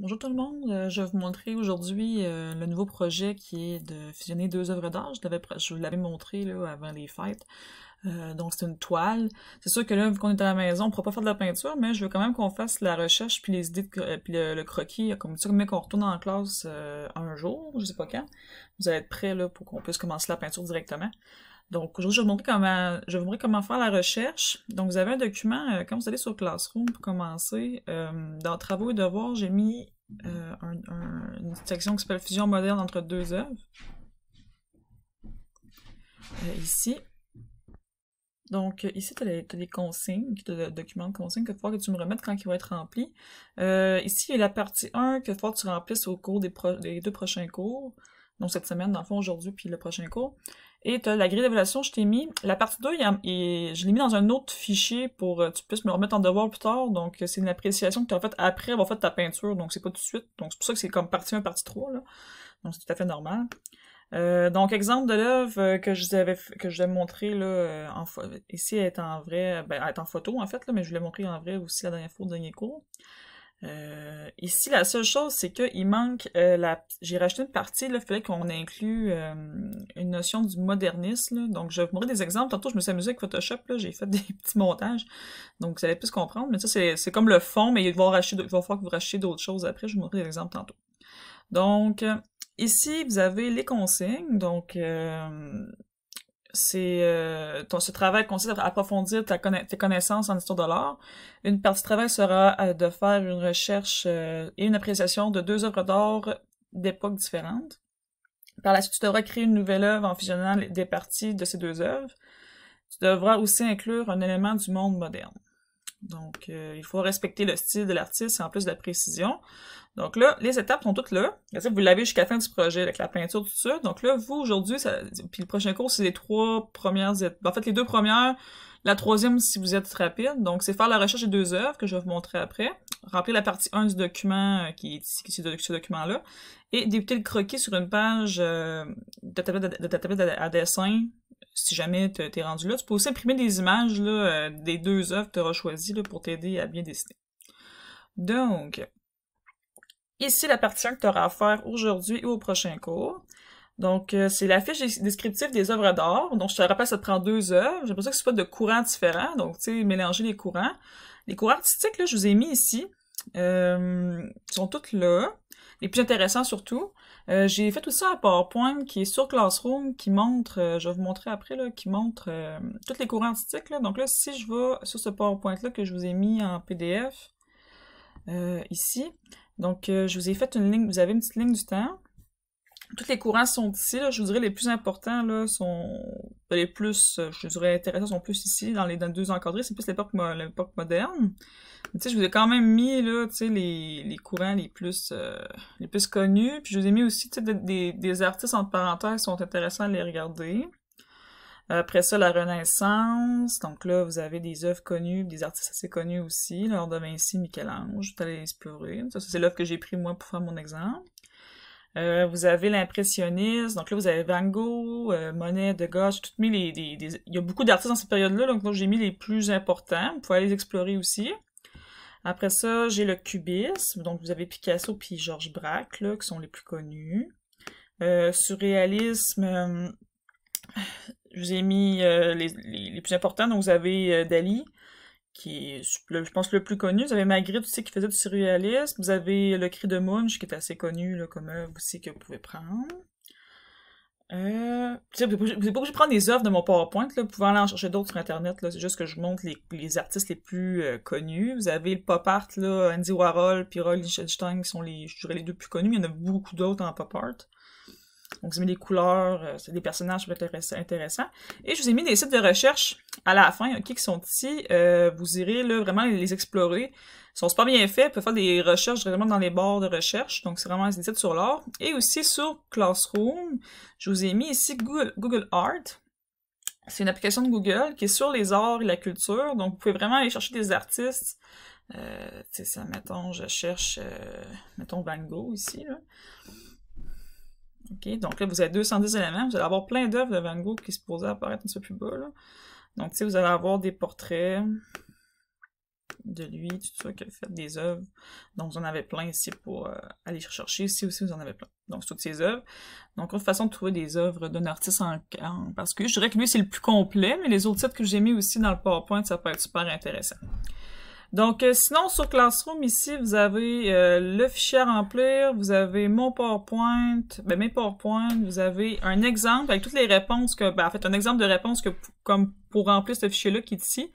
Bonjour tout le monde, euh, je vais vous montrer aujourd'hui euh, le nouveau projet qui est de fusionner deux œuvres d'art. Je, vous l'avais montré là, avant les fêtes. Euh, donc c'est une toile. C'est sûr que là, vu qu'on est à la maison, on ne pourra pas faire de la peinture, mais je veux quand même qu'on fasse la recherche puis les idées, puis le, croquis, comme ça, mais qu'on retourne en classe un jour, je ne sais pas quand. Vous allez être prêts là, pour qu'on puisse commencer la peinture directement. Donc aujourd'hui, je vais vous montrer comment je comment faire la recherche. Donc vous avez un document, euh, quand vous allez sur Classroom pour commencer, euh, dans Travaux et devoirs, j'ai mis euh, une section qui s'appelle Fusion moderne entre deux œuvres. ici. Donc ici, tu as, les consignes, tu as le document de consignes que tu me remettes quand il va être rempli. ici, il y a la partie 1 que que tu remplisses au cours des deux prochains cours donc cette semaine, dans le fond, aujourd'hui, puis le prochain cours. Et tu as la grille d'évaluation, je t'ai mis. La partie 2, et je l'ai mis dans un autre fichier pour que euh, tu puisses me remettre en devoir plus tard. Donc, euh, c'est une appréciation que tu as faite après avoir fait ta peinture, donc c'est pas tout de suite. Donc, c'est pour ça que c'est comme partie 1, partie 3, Donc, c'est tout à fait normal. Euh, donc, exemple de l'œuvre que je vous avais que je montré là, en ici, elle est en vrai, ben, est en photo en fait, là, mais je vous l'ai montré en vrai aussi la dernière fois au dernier cours. Euh, ici, la seule chose, c'est qu'il manque euh, la. J'ai racheté une partie, là, il fallait qu'on inclue euh, une notion du modernisme. Donc, je vais vous montrer des exemples. Tantôt, je me suis amusée avec Photoshop, là, j'ai fait des petits montages. Donc, vous allez plus comprendre. Mais ça, c'est comme le fond, mais il va, falloir que vous rachetiez d'autres choses après. Je vais vous montrer des exemples tantôt. Donc, ici, vous avez les consignes. Donc, c'est euh, ton, ce travail consiste à approfondir ta tes connaissances en histoire de l'art. Une partie du travail sera euh, de faire une recherche euh, et une appréciation de deux œuvres d'art d'époques différentes. Par la suite, tu devras créer une nouvelle œuvre en fusionnant des parties de ces deux œuvres. Tu devras aussi inclure un élément du monde moderne. Donc, euh, il faut respecter le style de l'artiste et en plus de la précision. Donc là, les étapes sont toutes là. Vous l'avez jusqu'à la fin du projet avec la peinture, tout ça. Donc là, vous, aujourd'hui, ça... puis le prochain cours, c'est les trois premières étapes. Ben, en fait, les deux premières, la troisième si vous êtes rapide. Donc, c'est faire la recherche des deux œuvres que je vais vous montrer après. Remplir la partie 1 du document euh, qui est, ici, ce document-là. Et débuter le croquis sur une page euh, de, tablette à dessin si jamais tu es rendu là, tu peux aussi imprimer des images euh, des deux œuvres que tu auras choisies pour t'aider à bien dessiner. Donc, ici la partie que tu auras à faire aujourd'hui ou au prochain cours. Donc, euh, c'est la fiche descriptive des œuvres d'art. Donc, je te rappelle, ça te prend deux œuvres. J'ai l'impression que ce pas de courants différents. Donc, tu sais, mélanger les courants. Les courants artistiques, là, je vous ai mis ici. ils euh, sont toutes là. Les plus intéressants surtout. Euh, j'ai fait aussi un PowerPoint qui est sur Classroom, qui montre, euh, je vais vous montrer après, là, qui montre euh, toutes les courants artistiques. Donc là, si je vais sur ce PowerPoint-là que je vous ai mis en PDF, ici, donc je vous ai fait une ligne, vous avez une petite ligne du temps tous les courants sont ici. Là. Je vous dirais les plus importants là, sont ben, les plus, euh, je dirais, intéressants sont plus ici, dans les, deux encadrés. C'est plus l'époque moderne. sais, je vous ai quand même mis là, les, les courants les plus, euh, les plus connus. Puis je vous ai mis aussi des, des, artistes entre parenthèses qui sont intéressants à les regarder. Après ça, la Renaissance. Donc là, vous avez des œuvres connues, des artistes assez connus aussi. L'art de Vinci, Michel-Ange, tout Ça, c'est l'œuvre que j'ai pris moi pour faire mon exemple. Euh, vous avez l'impressionnisme, donc là vous avez Van Gogh, euh, Monet, Degas, j'ai mis les, Il y a beaucoup d'artistes dans cette période-là, donc j'ai mis les plus importants. Vous pouvez aller les explorer aussi. Après ça, j'ai le cubisme, donc vous avez Picasso puis Georges Braque, là, qui sont les plus connus. Euh, surréalisme, je vous ai mis les, les, plus importants, donc vous avez Dali, qui est, je pense, le plus connu. Vous avez Magritte aussi qui faisait du surréalisme. Vous avez Le Cri de Munch qui est assez connu là, comme œuvre aussi que vous pouvez prendre. Euh, vous n'êtes pas obligé de prendre des œuvres de mon PowerPoint, vous pouvez aller en chercher d'autres sur Internet. C'est juste que je montre les, artistes les plus euh, connus. Vous avez le pop art, là, Andy Warhol, puis Roy Lichtenstein, qui sont les, je dirais, les deux plus connus, il y en a beaucoup d'autres en pop art. Donc, j'ai mis des couleurs, euh, des personnages qui peuvent intéressants. Et je vous ai mis des sites de recherche à la fin, qui sont ici. Euh, vous irez là, vraiment les explorer. Ils sont pas bien faits, vous pouvez faire des recherches vraiment dans les bords de recherche. Donc, c'est vraiment des sites sur l'art. Et aussi sur Classroom, je vous ai mis ici Google, Art. C'est une application de Google qui est sur les arts et la culture. Donc, vous pouvez vraiment aller chercher des artistes. Euh, tu sais, ça, mettons, je cherche, mettons, Van Gogh ici, là. OK, donc là, vous avez 210 éléments. Vous allez avoir plein d'œuvres de Van Gogh qui se posaient apparaître un peu plus bas. Donc, tu vous allez avoir des portraits de lui, tout ça, qui a fait des œuvres. Donc, vous en avez plein ici pour euh, aller chercher. Ici aussi, vous en avez plein. Donc, toutes ces œuvres. Donc, autre façon de trouver des œuvres d'un artiste en, en parce que Je dirais que lui, c'est le plus complet, mais les autres titres que j'ai mis aussi dans le PowerPoint, ça peut être super intéressant. Donc, euh, sinon, sur Classroom, ici, vous avez euh, le fichier à remplir, vous avez mon PowerPoint, ben, mes PowerPoint, vous avez un exemple avec toutes les réponses que, ben, en fait, un exemple de réponse que, comme pour remplir ce fichier-là qui est ici.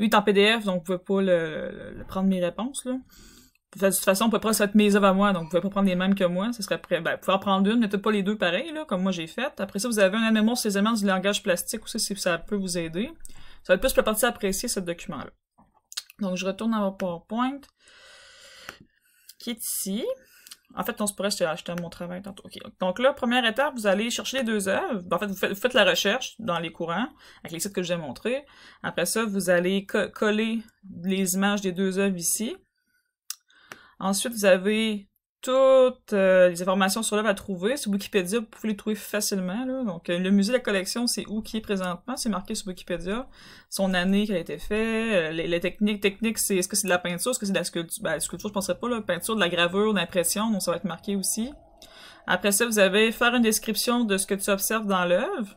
Lui, il est en PDF, donc vous pouvez pas le, prendre mes réponses, là. De toute façon, on peut pas ça mes œuvres à moi, donc vous pouvez pas prendre les mêmes que moi. Ce serait prêt. Ben, vous pouvez en prendre une, mais pas les deux pareils, là, comme moi j'ai fait. Après ça, vous avez un anémon sur les éléments du langage plastique Ou si ça peut vous aider. Ça va être plus la partie apprécier, ce document-là. Donc, je retourne à mon PowerPoint qui est ici. En fait, on se pourrait, acheter à mon travail tantôt. Donc là, première étape, vous allez chercher les deux œuvres. Ben, en fait vous, faites, la recherche dans les courants, avec les sites que je vous ai montrés. Après ça, vous allez coller les images des deux œuvres ici. Ensuite, vous avez toutes euh, les informations sur l'œuvre à trouver. Sur Wikipédia, vous pouvez les trouver facilement. Donc, euh, le musée de la collection, c'est où qui est présentement. C'est marqué sur Wikipédia. Son année qui a été faite. Euh, les, techniques, techniques, c'est est-ce que c'est de la peinture, est-ce que c'est de la sculpture. Ben, sculpture, je penserais pas. Là. Peinture, de la gravure, d'impression, donc ça va être marqué aussi. Après ça, vous avez faire une description de ce que tu observes dans l'œuvre.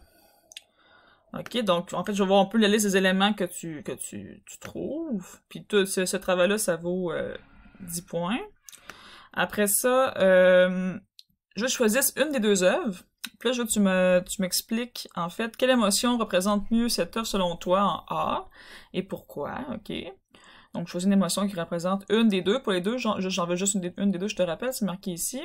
OK, donc en fait, je vais voir un peu la liste des éléments que tu, que tu, trouves. Puis tout ce travail-là, ça vaut 10 points. Après ça, euh, je veux choisisse une des deux œuvres. Puis là, je veux que tu, m'expliques, en fait, quelle émotion représente mieux cette œuvre selon toi en A et pourquoi, OK? Donc, je choisis une émotion qui représente une des deux. Pour les deux, j'en, veux juste une des, deux, je te rappelle, c'est marqué ici.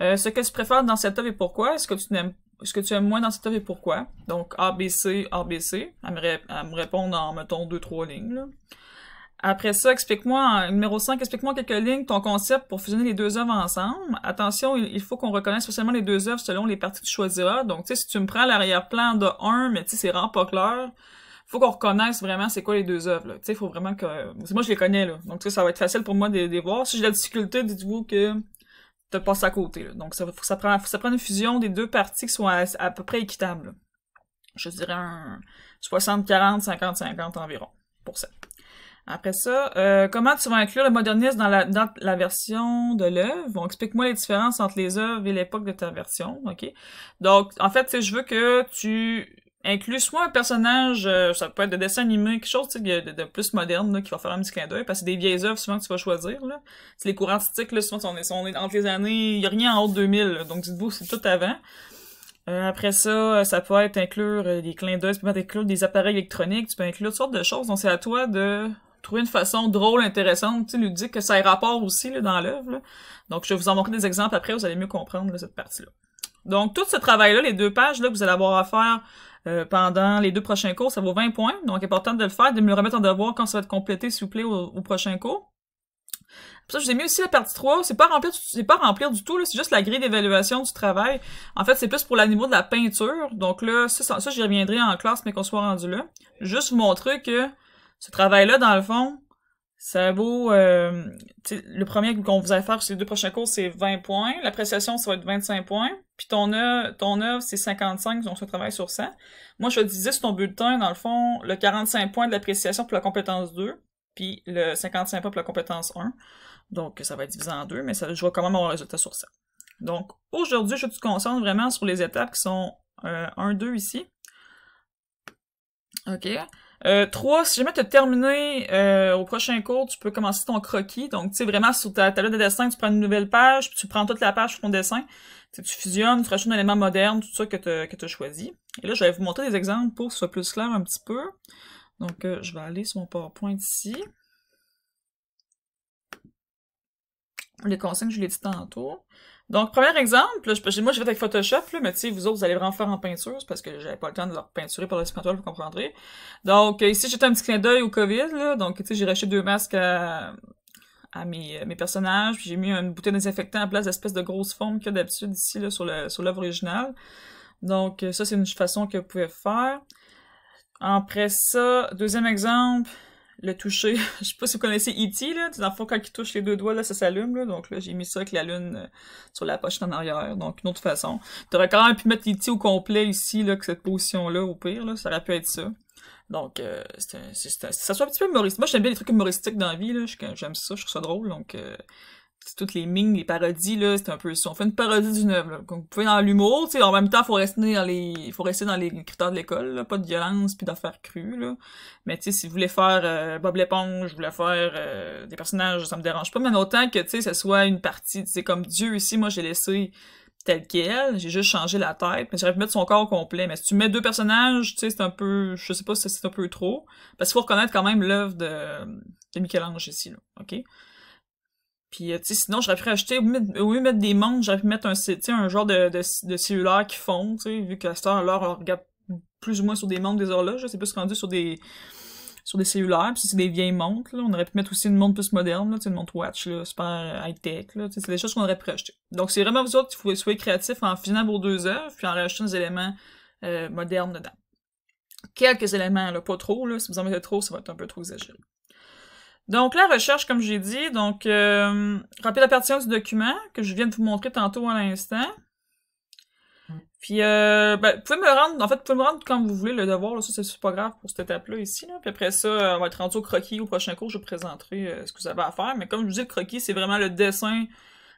Euh, ce que tu préfères dans cette œuvre et pourquoi, ce que tu n'aimes ce que tu aimes moins dans cette œuvre et pourquoi. Donc, A, B, C, A, B, C, à me répondre en, mettons, deux, trois lignes. Là. Après ça, explique-moi, numéro 5, explique-moi quelques lignes ton concept pour fusionner les deux œuvres ensemble. Attention, il faut qu'on reconnaisse spécialement les deux œuvres selon les parties que tu choisiras. Donc, tu sais, si tu me prends l'arrière-plan de 1, mais tu sais, c'est vraiment pas clair, faut qu'on reconnaisse vraiment c'est quoi les deux œuvres. Tu sais, faut vraiment que... Moi, je les connais, là. Donc, tu sais, ça va être facile pour moi de les voir. Si j'ai la difficulté, dites-vous que te passes à côté. Donc, ça, faut, ça prend, ça prend une fusion des deux parties qui soit à, peu près équitable. Je dirais un 60-40, 50-50 environ, pour ça. Après ça, euh, comment tu vas inclure le modernisme dans la, la version de l'œuvre? Bon, explique-moi les différences entre les œuvres et l'époque de ta version, ok? Donc, en fait, je veux que tu inclues soit un personnage, euh, ça peut être de dessin animé, quelque chose de, de, de, plus moderne, là, qui va faire un petit clin d'œil, parce que c'est des vieilles œuvres souvent que tu vas choisir, là. C'est les courants artistiques, là, souvent, entre les années, il n'y a rien en haut de 2000, donc dites-vous, c'est tout avant. Euh, après ça, euh, ça peut être inclure des clins d'œil, peut être inclure des appareils électroniques, tu peux inclure toutes sortes de choses, donc c'est à toi de trouver une façon drôle, intéressante, tu sais, ludique, que ça ait rapport aussi là, dans l'œuvre. Donc, je vais vous en montrer des exemples après, vous allez mieux comprendre cette partie-là. Donc, tout ce travail-là, les deux pages là, que vous allez avoir à faire euh, pendant les deux prochains cours, ça vaut 20 points. Donc, important de le faire, de me le remettre en devoir quand ça va être complété, s'il vous plaît, au, prochain cours. ça, je vous ai mis aussi la partie 3. C'est pas remplir, c'est pas remplir du tout, c'est juste la grille d'évaluation du travail. En fait, c'est plus pour l'animal de la peinture. Donc là, ça, ça j'y reviendrai en classe, mais qu'on soit rendu là. Juste vous montrer que ce travail-là, dans le fond, ça vaut... Euh, le premier qu'on vous a faire sur les deux prochains cours, c'est 20 points. L'appréciation, ça va être 25 points. Puis ton œuvre, ton c'est 55, donc ce travail sur ça. Moi, je te disais sur ton bulletin, dans le fond, le 45 points de l'appréciation pour la compétence 2, puis le 55 points pour la compétence 1. Donc, ça va être divisé en deux, mais je vois quand même avoir un résultat sur ça. Donc, aujourd'hui, je te concentre vraiment sur les étapes qui sont 1, euh, 2 ici. OK. Euh, trois, si jamais tu as terminé euh, au prochain cours, tu peux commencer ton croquis. Donc, tu sais, vraiment, sur ta tableau de dessin, tu prends une nouvelle page, puis tu prends toute la page sur ton dessin. tu fusionnes, tu rajoutes un élément moderne, tout ça que tu as, choisi. Et là, je vais vous montrer des exemples pour que ce soit plus clair un petit peu. Donc, euh, je vais aller sur mon PowerPoint ici. Les consignes, je l'ai dit tantôt. Donc, premier exemple, là, je, moi j'ai fait avec Photoshop, là, mais tu sais, vous autres, vous allez vraiment faire en peinture, parce que j'avais pas le temps de leur peinturer par la toile, vous comprendrez. Donc, euh, ici, j'ai un petit clin d'œil au COVID, là, donc, tu sais, j'ai racheté deux masques à, euh, mes, personnages, puis j'ai mis une bouteille de désinfectant à place d'espèce de grosses forme qu'il y a d'habitude ici, là, sur l'œuvre sur originale. Donc, euh, ça, c'est une façon que vous pouvez faire. Après ça, deuxième exemple, le toucher. je sais pas si vous connaissez E.T. là, dans le fond, quand il touche les deux doigts, là, ça s'allume, là. Donc là, j'ai mis ça avec la lune euh, sur la poche en arrière. Donc, une autre façon. T'aurais quand même pu mettre E.T. au complet ici, là, que cette position-là, au pire, là. Ça aurait pu être ça. Donc, euh, c'est ça soit un petit peu humoristique. Moi, j'aime bien les trucs humoristiques dans la vie, là. J'aime ça, je trouve ça drôle. Donc, euh, toutes les mines, les parodies, là, c'est un peu ça. on fait une parodie d'une œuvre, vous pouvez dans l'humour, tu en même temps, faut rester dans les, faut rester dans les critères de l'école, pas de violence puis d'affaires crues, là. Mais tu sais, si vous voulez faire euh, Bob l'éponge, vous voulez faire euh, des personnages, ça me dérange pas, mais autant que tu sais, ce soit une partie, tu comme Dieu ici, moi j'ai laissé tel quel, j'ai juste changé la tête, mais j'aurais pu mettre son corps complet. Mais si tu mets deux personnages, tu sais, c'est un peu, je sais pas si c'est un peu trop, parce qu'il faut reconnaître quand même l'œuvre de, de Michel-Ange ici, là, ok? Puis, euh, tu sais, sinon, j'aurais pu rajouter, au mettre des montres, j'aurais pu mettre un, un genre de, de, cellulaire qui fond, tu sais, vu que la star, l'heure, on regarde plus ou moins sur des montres, des horloges, c'est plus rendu sur des sur des cellulaires, puis c'est des vieilles montres, On aurait pu mettre aussi une montre plus moderne, là, une montre watch, là, super high-tech, là. C'est des choses qu'on aurait pu rajouter. Donc, c'est vraiment vous autres il faut soyez créatifs en finant vos deux heures puis en rajoutant des éléments euh, modernes dedans. Quelques éléments, là, pas trop, là. Si vous en mettez trop, ça va être un peu trop exagéré. Donc, la recherche, comme j'ai dit, donc, euh, la partition du document que je viens de vous montrer tantôt à l'instant. Mm. Puis, euh, ben, vous pouvez me rendre, en fait, vous pouvez me rendre comme vous voulez le devoir, ça, c'est pas grave pour cette étape-là ici, là. Puis après ça, euh, on va être rendu au croquis. Au prochain cours, je vous présenterai euh, ce que vous avez à faire. Mais comme je vous dis, le croquis, c'est vraiment le dessin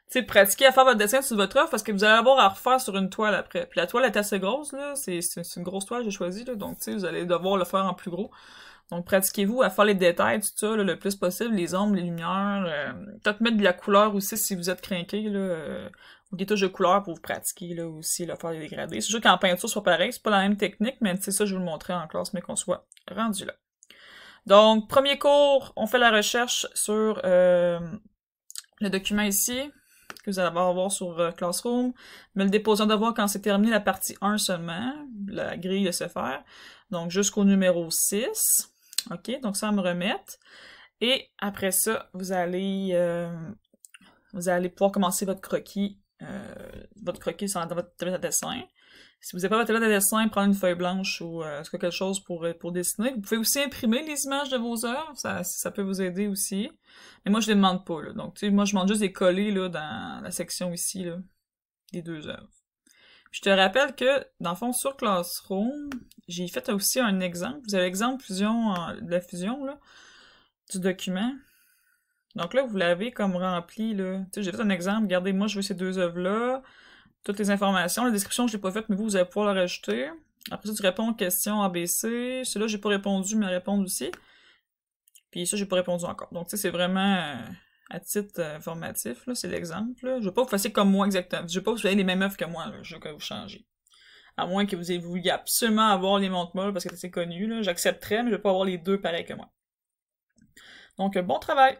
sais, pratiquer à faire votre dessin sur votre offre parce que vous allez avoir à refaire sur une toile après. Puis la toile est assez grosse, là. C'est une grosse toile que j'ai choisie, là. Donc, tu sais, vous allez devoir le faire en plus gros. Donc, pratiquez-vous à faire les détails, tout ça, le plus possible, les ombres, les lumières. Euh, peut-être mettre de la couleur aussi si vous êtes craqué, là. Euh, ou des touches de couleur pour vous pratiquer, là, aussi, là, faire les dégradés. C'est sûr qu'en peinture, ce soit pareil, c'est pas la même technique, mais tu ça, je vous le montrer en classe, mais qu'on soit rendu là. Donc, premier cours, on fait la recherche sur euh, le document ici que vous allez avoir sur euh, Classroom, mais le déposant d'avoir voir quand c'est terminé la partie 1 seulement, la grille de se faire, donc jusqu'au numéro 6. OK, donc ça me remettre. Et après ça, vous allez, euh, vous allez pouvoir commencer votre croquis, euh, votre croquis dans votre dessin. Si vous n'avez pas votre lettre de dessin, prendre une feuille blanche ou euh, quelque chose pour, euh, pour dessiner. Vous pouvez aussi imprimer les images de vos œuvres, ça, peut vous aider aussi. Mais moi, je ne les demande pas, Donc, tu sais, moi, je demande juste les coller, dans la section ici, là, des deux œuvres. Je te rappelle que, dans le fond, sur Classroom, j'ai fait aussi un exemple. Vous avez l'exemple fusion, euh, de la fusion, du document. Donc là, vous l'avez comme rempli, Tu sais, j'ai fait un exemple. Regardez, moi, je veux ces deux œuvres-là toutes les informations. La description, je l'ai pas faite, mais vous, vous allez pouvoir la rajouter. Après ça, tu réponds aux questions ABC. Cela là j'ai pas répondu, mais répondre aussi. Puis ça, j'ai pas répondu encore. Donc, tu c'est vraiment euh, à titre euh, informatif, là, c'est l'exemple. Je veux pas que vous fassiez comme moi exactement. Je veux pas que vous ayez les mêmes œuvres que moi, Je veux que vous changez. À moins que vous ayez voulu absolument avoir les montres parce que c'est connu, là. J'accepterais, mais je veux pas avoir les deux pareils que moi. Donc, euh, bon travail!